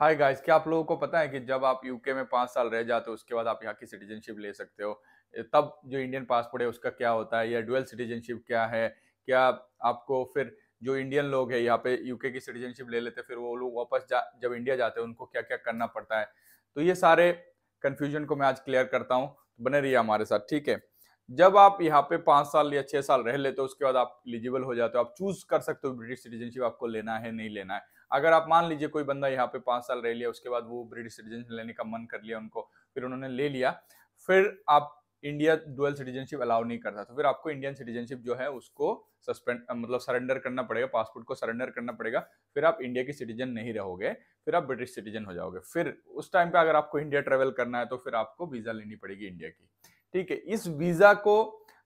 hi guys क्या आप लोगों को पता है कि जब आप यूके में पाँच साल रह जाते हो उसके बाद आप यहाँ की सिटीजनशिप ले सकते हो तब जो इंडियन पासपोर्ट है उसका क्या होता है या डुअल सिटीजनशिप क्या है क्या आपको फिर जो इंडियन लोग है यहाँ पे यूके की सिटीजनशिप ले लेते फिर वो लोग वापस जा जब इंडिया जाते हैं उनको क्या क्या करना पड़ता है तो ये सारे कन्फ्यूजन को मैं आज क्लियर करता हूँ बने रही हमारे साथ ठीक है जब आप यहाँ पे पांच साल या छह साल रह लेते हो उसके बाद आप एलिजिबल हो जाते हो आप चूज कर सकते हो ब्रिटिश सिटीजनशिप आपको लेना है नहीं लेना है अगर आप मान लीजिए कोई बंदा यहाँ पे पांच साल रह लिया उसके बाद वो ब्रिटिश सिटीजनशिप लेने का मन कर लिया उनको फिर उन्होंने ले लिया फिर आप इंडिया डुअल सिटीजनशिप अलाउ नहीं करता तो फिर आपको इंडियन सिटीजनशिप जो है उसको सस्पेंड मतलब सरेंडर करना पड़ेगा पासपोर्ट को सरेंडर करना पड़ेगा फिर आप इंडिया के सिटीजन नहीं रहोगे फिर आप ब्रिटिश सिटीजन हो जाओगे फिर उस टाइम पे अगर आपको इंडिया ट्रेवल करना है तो फिर आपको वीज़ा लेनी पड़ेगी इंडिया की ठीक है इस वीजा को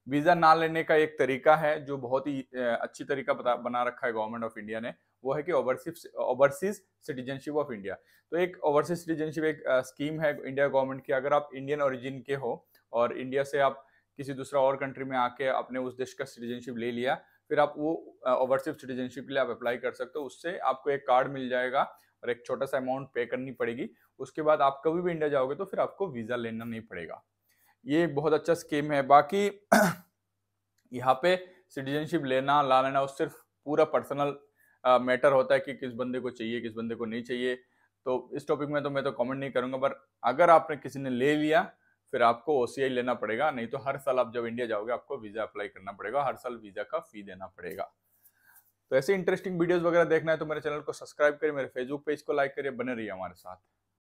वीजा ना लेने का एक तरीका है जो बहुत ही अच्छी तरीका बना रखा है गवर्नमेंट ऑफ इंडिया ने वो है कि overseas overseas citizenship of India तो एक ओवरसीज सिटीजनशिप एक स्कीम है इंडिया गवर्नमेंट की अगर आप इंडियन ओरिजिन के हो और इंडिया से आप किसी दूसरा और कंट्री में आके आपने उस देश का सिटीजनशिप ले लिया फिर आप वो ओवरसीज सिटीजनशिप के लिए आप अप्लाई कर सकते हो उससे आपको एक कार्ड मिल जाएगा और एक छोटा सा अमाउंट पे करनी पड़ेगी उसके बाद आप कभी भी इंडिया जाओगे तो फिर आपको वीज़ा लेना नहीं पड़ेगा ये बहुत अच्छा स्कीम है बाकी यहाँ पे सिटीजनशिप लेना ला लेना वो सिर्फ पूरा पर्सनल मैटर होता है कि किस बंदे को चाहिए किस बंदे को नहीं चाहिए तो इस टॉपिक में तो मैं तो कमेंट नहीं करूंगा पर अगर आपने किसी ने ले लिया फिर आपको ओ लेना पड़ेगा नहीं तो हर साल आप जब इंडिया जाओगे आपको वीज़ा अप्लाई करना पड़ेगा हर साल वीज़ा का फ़ी देना पड़ेगा तो ऐसे इंटरेस्टिंग वीडियोस वगैरह देखना है तो मेरे चैनल को सब्सक्राइब करिए मेरे फेसबुक पेज को लाइक करिए बने रहिए हमारे साथ